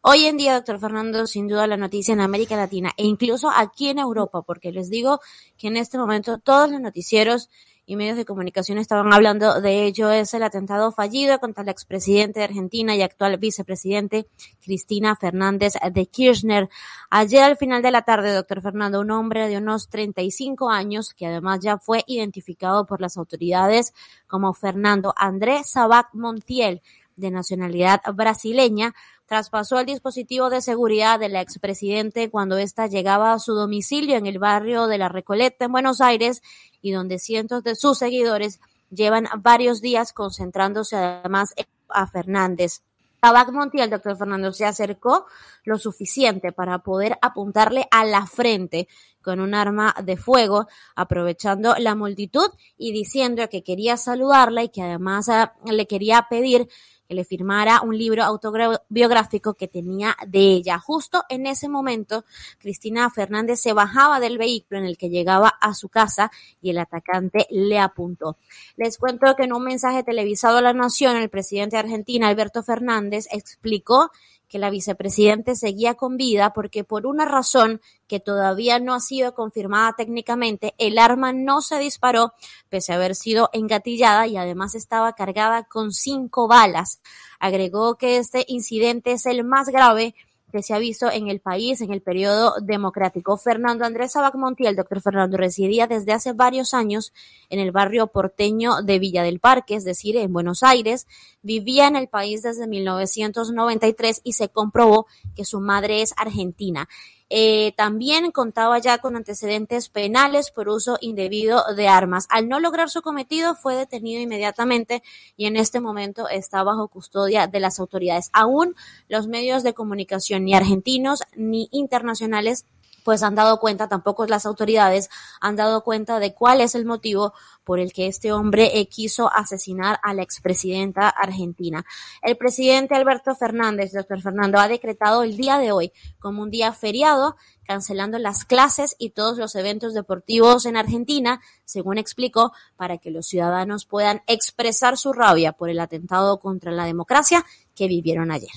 Hoy en día, doctor Fernando, sin duda la noticia en América Latina e incluso aquí en Europa, porque les digo que en este momento todos los noticieros y medios de comunicación estaban hablando de ello, es el atentado fallido contra la expresidente de Argentina y actual vicepresidente Cristina Fernández de Kirchner. Ayer al final de la tarde, doctor Fernando, un hombre de unos 35 años, que además ya fue identificado por las autoridades como Fernando Andrés Sabac Montiel, de nacionalidad brasileña, traspasó el dispositivo de seguridad de la expresidente cuando ésta llegaba a su domicilio en el barrio de La Recoleta, en Buenos Aires, y donde cientos de sus seguidores llevan varios días concentrándose además a Fernández. Tabac Montiel, doctor Fernando, se acercó lo suficiente para poder apuntarle a la frente con un arma de fuego, aprovechando la multitud y diciendo que quería saludarla y que además ah, le quería pedir que le firmara un libro autobiográfico que tenía de ella. Justo en ese momento, Cristina Fernández se bajaba del vehículo en el que llegaba a su casa y el atacante le apuntó. Les cuento que en un mensaje televisado a la Nación, el presidente de Argentina, Alberto Fernández, explicó que la vicepresidente seguía con vida porque por una razón que todavía no ha sido confirmada técnicamente, el arma no se disparó pese a haber sido engatillada y además estaba cargada con cinco balas. Agregó que este incidente es el más grave que se ha visto en el país en el periodo democrático. Fernando Andrés Abac Montiel, doctor Fernando, residía desde hace varios años en el barrio porteño de Villa del Parque, es decir, en Buenos Aires. Vivía en el país desde 1993 y se comprobó que su madre es argentina. Eh, también contaba ya con antecedentes penales por uso indebido de armas. Al no lograr su cometido, fue detenido inmediatamente y en este momento está bajo custodia de las autoridades. Aún los medios de comunicación, ni argentinos ni internacionales, pues han dado cuenta, tampoco las autoridades han dado cuenta de cuál es el motivo por el que este hombre eh, quiso asesinar a la expresidenta argentina. El presidente Alberto Fernández, doctor Fernando, ha decretado el día de hoy como un día feriado, cancelando las clases y todos los eventos deportivos en Argentina, según explicó, para que los ciudadanos puedan expresar su rabia por el atentado contra la democracia que vivieron ayer.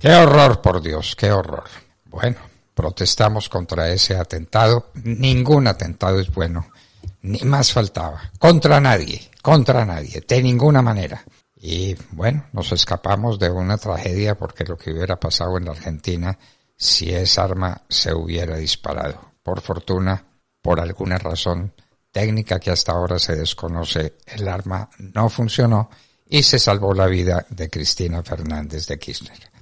Qué horror, por Dios, qué horror. Bueno protestamos contra ese atentado. Ningún atentado es bueno, ni más faltaba. Contra nadie, contra nadie, de ninguna manera. Y bueno, nos escapamos de una tragedia porque lo que hubiera pasado en la Argentina si esa arma se hubiera disparado. Por fortuna, por alguna razón técnica que hasta ahora se desconoce, el arma no funcionó y se salvó la vida de Cristina Fernández de Kirchner.